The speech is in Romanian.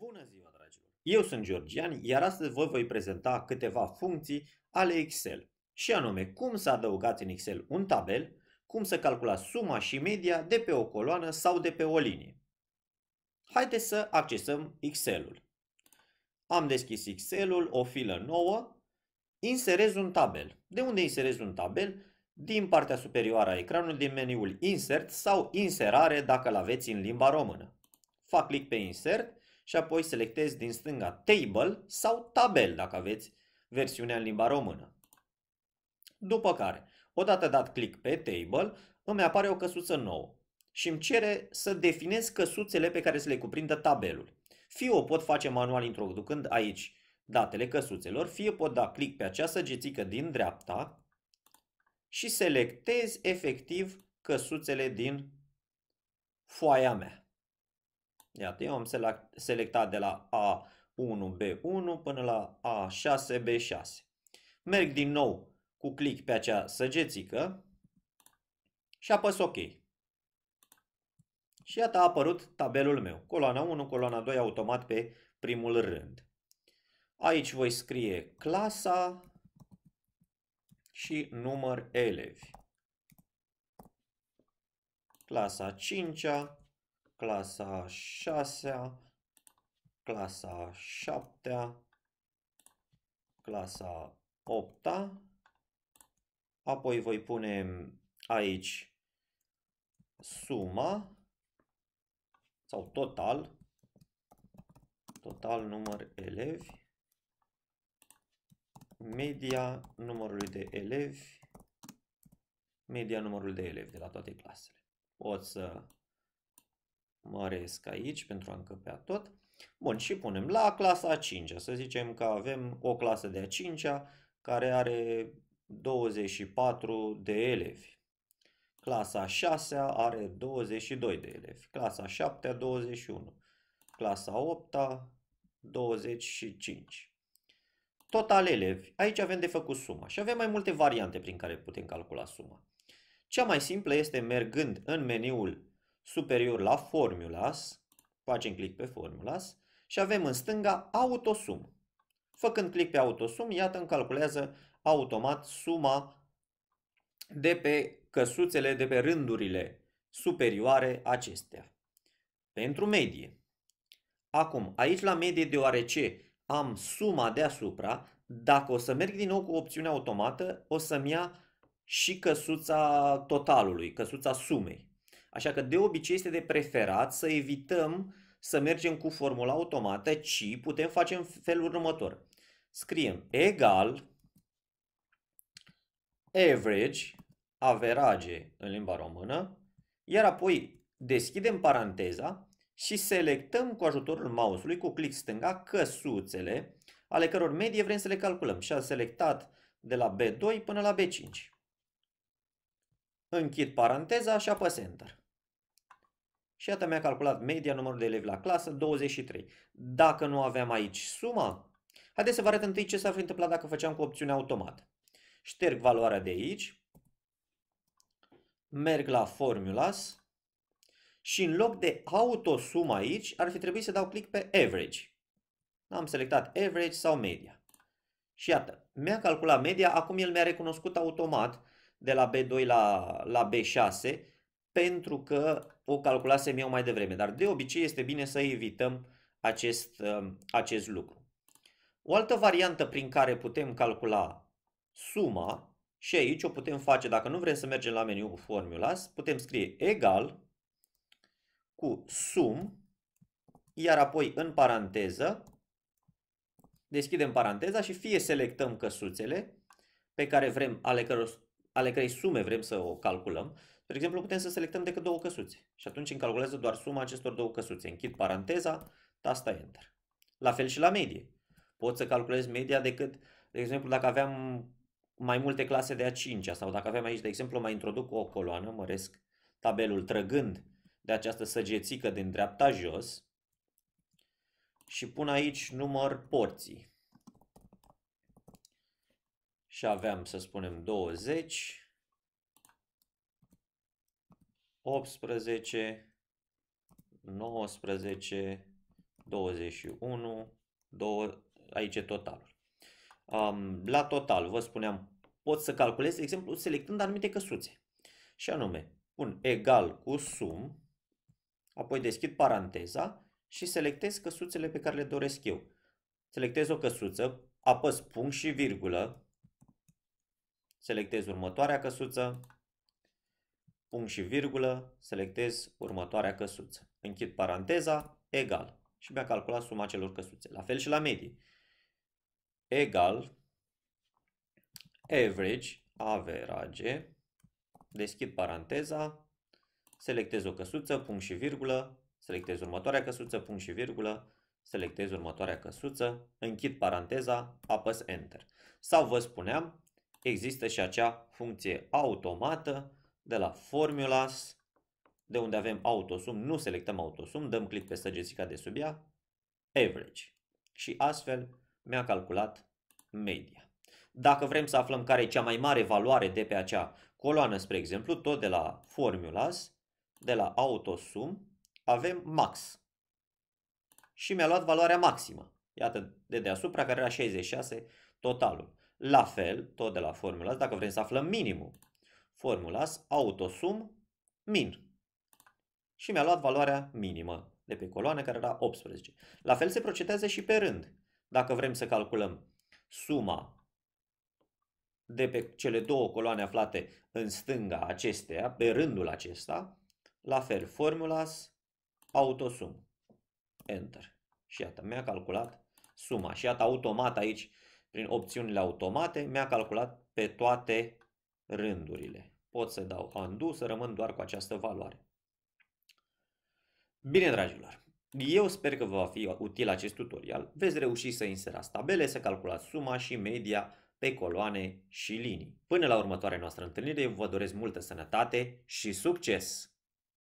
Bună ziua, dragilor! Eu sunt Georgian, iar astăzi vă voi prezenta câteva funcții ale Excel. Și anume, cum să adăugați în Excel un tabel, cum să calculați suma și media de pe o coloană sau de pe o linie. Haideți să accesăm Excel-ul. Am deschis Excel-ul, o filă nouă, inserez un tabel. De unde inserez un tabel? Din partea superioară a ecranului, din meniul Insert sau Inserare dacă l aveți în limba română. Fac click pe Insert și apoi selectez din stânga Table sau Tabel, dacă aveți versiunea în limba română. După care, odată dat click pe Table, îmi apare o căsuță nouă și îmi cere să definez căsuțele pe care să le cuprindă tabelul. Fie o pot face manual introducând aici datele căsuțelor, fie pot da click pe această săgețică din dreapta și selectez efectiv căsuțele din foaia mea. Iată, eu am selectat de la A1B1 până la A6B6. Merg din nou cu click pe acea săgețică și apăs OK. Și iată a apărut tabelul meu. Coloana 1, coloana 2 automat pe primul rând. Aici voi scrie clasa și număr elevi. Clasa 5 -a clasa 6, clasa 7, clasa 8, apoi voi pune aici suma sau total, total număr elevi, media numărului de elevi, media numărului de elevi de la toate clasele. Pot să măresc aici pentru a încăpea tot. Bun, și punem la clasa a 5 -a. Să zicem că avem o clasă de a 5 -a care are 24 de elevi. Clasa 6 -a are 22 de elevi. Clasa 7 -a, 21. Clasa 8 -a, 25. Total elevi. Aici avem de făcut suma și avem mai multe variante prin care putem calcula suma. Cea mai simplă este mergând în meniul superior la formulas, facem click pe formulas și avem în stânga autosum. Făcând click pe autosum, iată îmi calculează automat suma de pe căsuțele, de pe rândurile superioare acestea. Pentru medie. Acum, aici la medie, deoarece am suma deasupra, dacă o să merg din nou cu opțiunea automată, o să-mi ia și căsuța totalului, căsuța sumei. Așa că de obicei este de preferat să evităm să mergem cu formula automată, ci putem face în felul următor. Scriem egal average, averaje în limba română, iar apoi deschidem paranteza și selectăm cu ajutorul mouse-ului, cu click stânga, căsuțele ale căror medie vrem să le calculăm. Și am selectat de la B2 până la B5. Închid paranteza și apăs Enter. Și iată mi-a calculat media numărul de elevi la clasă, 23. Dacă nu aveam aici suma, haideți să vă arăt întâi ce s-ar fi întâmplat dacă făceam cu opțiunea automat. Șterg valoarea de aici, merg la formulas și în loc de autosum aici ar fi trebuit să dau click pe average. Am selectat average sau media. Și iată, mi-a calculat media, acum el mi-a recunoscut automat de la B2 la, la B6 pentru că o calculasem eu mai devreme, dar de obicei este bine să evităm acest, uh, acest lucru. O altă variantă prin care putem calcula suma, și aici o putem face, dacă nu vrem să mergem la meniu cu formulas, putem scrie egal cu sum, iar apoi în paranteză, deschidem paranteza și fie selectăm căsuțele pe care vrem, ale căror ale cărei sume vrem să o calculăm, de exemplu, putem să selectăm decât două căsuțe. Și atunci îmi calculează doar suma acestor două căsuțe. Închid paranteza, tasta Enter. La fel și la medie. Pot să calculez media decât, de exemplu, dacă aveam mai multe clase de a 5 sau dacă aveam aici, de exemplu, mai introduc o coloană, măresc tabelul trăgând de această săgețică din dreapta jos și pun aici număr porții și aveam, să spunem, 20, 18, 19, 21, 2, aici e totalul. Um, la total, vă spuneam, pot să calculez, de exemplu, selectând anumite căsuțe. Și anume, pun egal cu sum, apoi deschid paranteza și selectez căsuțele pe care le doresc eu. Selectez o căsuță, apăs punct și virgulă, selectez următoarea căsuță, punct și virgulă, selectez următoarea căsuță. Închid paranteza, egal. Și mi-a calculat suma celor căsuțe. La fel și la medii. Egal, average, average, deschid paranteza, selectez o căsuță, punct și virgulă, selectez următoarea căsuță, punct și virgulă, selectez următoarea căsuță, închid paranteza, apăs Enter. Sau vă spuneam, există și acea funcție automată de la formulas, de unde avem autosum, nu selectăm autosum, dăm click pe săgețica de sub ea, average. Și astfel mi-a calculat media. Dacă vrem să aflăm care e cea mai mare valoare de pe acea coloană, spre exemplu, tot de la formulas, de la autosum, avem max. Și mi-a luat valoarea maximă. Iată, de deasupra, care era 66 totalul. La fel, tot de la formula, dacă vrem să aflăm minimul, formula autosum min. Și mi-a luat valoarea minimă de pe coloană, care era 18. La fel se procedează și pe rând. Dacă vrem să calculăm suma de pe cele două coloane aflate în stânga acesteia, pe rândul acesta, la fel, formulas autosum. Enter. Și iată, mi-a calculat suma. Și iată, automat aici prin opțiunile automate, mi-a calculat pe toate rândurile. Pot să dau undo, să rămân doar cu această valoare. Bine, dragilor, eu sper că va fi util acest tutorial. Veți reuși să inserați tabele, să calculați suma și media pe coloane și linii. Până la următoarea noastră întâlnire, vă doresc multă sănătate și succes!